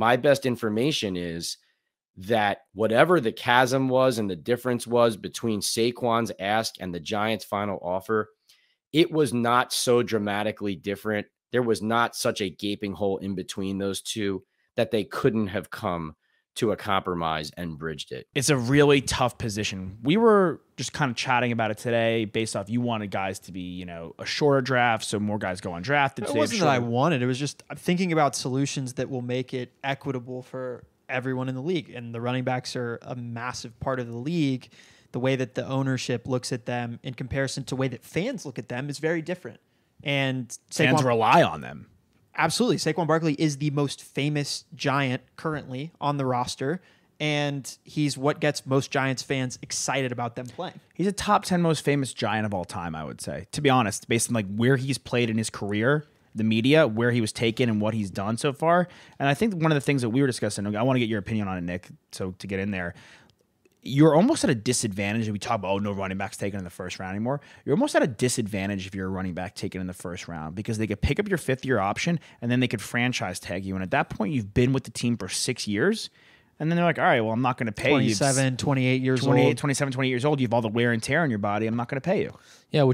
my best information is that whatever the chasm was and the difference was between Saquon's ask and the Giants' final offer, it was not so dramatically different. There was not such a gaping hole in between those two that they couldn't have come to a compromise and bridged it. It's a really tough position. We were just kind of chatting about it today based off you wanted guys to be, you know, a shorter draft so more guys go undrafted. It wasn't that I wanted. It was just I'm thinking about solutions that will make it equitable for everyone in the league. And the running backs are a massive part of the league. The way that the ownership looks at them absolutely, Saquon Barkley is the most famous giant currently on the roster and he's what gets most Giants fans excited about them playing. He's a top 10 most famous Giant of all time, I would say. To be honest, based on like where he's played in his career, the media, where he was taken and what he's done so far. And I think one of the things that we were discussing, I want to get your opinion on it, Nick, so to get in there, you're almost at a disadvantage. We talk about, oh, no running backs taken in the first round anymore. You're almost at a disadvantage if you're a running back taken in the first round because they could pick up your fifth year option and then they could franchise tag you. And at that point, you've been with the team for six years. And then they're like, all right, well, I'm not going to pay 27, you. 27, 28 years 28, old. 27, 28 years old. You have all the wear and tear on your body. I'm not going to pay you. Yeah, which